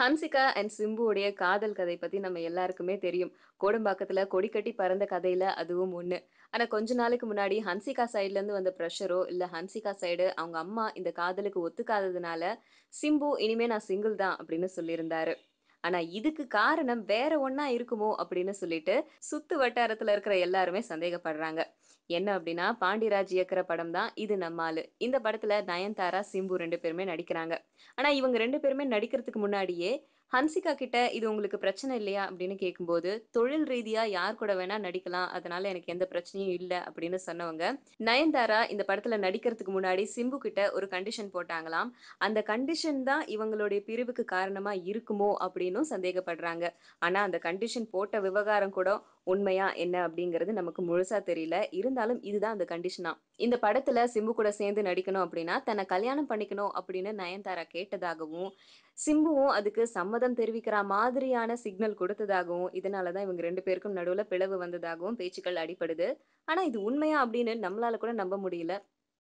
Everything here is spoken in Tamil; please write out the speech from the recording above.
ஹன்சிகா அண்ட் சிம்புவோடைய காதல் கதை பத்தி நம்ம எல்லாருக்குமே தெரியும் கோடம்பாக்கத்துல கொடி கட்டி பறந்த கதையில அதுவும் ஒண்ணு ஆனா கொஞ்ச நாளைக்கு முன்னாடி ஹன்சிகா சைட்ல இருந்து வந்த ப்ரெஷரோ இல்ல ஹன்சிகா சைடு அவங்க அம்மா இந்த காதலுக்கு ஒத்துக்காததுனால சிம்பு இனிமே நான் சிங்கிள் தான் அப்படின்னு சொல்லியிருந்தாரு ஆனா இதுக்கு காரணம் வேற ஒன்னா இருக்குமோ அப்படின்னு சொல்லிட்டு சுத்து வட்டாரத்துல இருக்கிற எல்லாருமே சந்தேகப்படுறாங்க என்ன அப்படின்னா பாண்டியராஜ் இயக்கிற படம் தான் இது நம்மாலு இந்த படத்துல நயன்தாரா சிம்பு ரெண்டு பேருமே நடிக்கிறாங்க ஆனா இவங்க ரெண்டு பேருமே நடிக்கிறதுக்கு முன்னாடியே ஹன்சிகா கிட்ட இது உங்களுக்கு பிரச்சனை இல்லையா அப்படின்னு கேட்கும்போது தொழில் ரீதியா யார் கூட வேணா நடிக்கலாம் அதனால எனக்கு எந்த பிரச்சனையும் இல்லை அப்படின்னு சொன்னவங்க நயன்தாரா இந்த படத்துல நடிக்கிறதுக்கு முன்னாடி சிம்பு கிட்ட ஒரு கண்டிஷன் போட்டாங்களாம் அந்த கண்டிஷன் தான் இவங்களுடைய பிரிவுக்கு காரணமா இருக்குமோ அப்படின்னும் சந்தேகப்படுறாங்க ஆனா அந்த கண்டிஷன் போட்ட விவகாரம் கூட உண்மையா என்ன அப்படிங்கிறது நமக்கு முழுசா தெரியல இருந்தாலும் இதுதான் அந்த கண்டிஷனா இந்த படத்துல சிம்பு கூட சேர்ந்து நடிக்கணும் அப்படின்னா தன்னை கல்யாணம் பண்ணிக்கணும் அப்படின்னு நயன்தாரா கேட்டதாகவும் சிம்புவும் அதுக்கு சம்மதம் தெரிவிக்கிற மாதிரியான சிக்னல் கொடுத்ததாகவும் இதனாலதான் இவங்க ரெண்டு பேருக்கும் நடுவுல பிளவு வந்ததாகவும் பேச்சுக்கள் அடிப்படுது ஆனா இது உண்மையா அப்படின்னு நம்மளால கூட நம்ப முடியல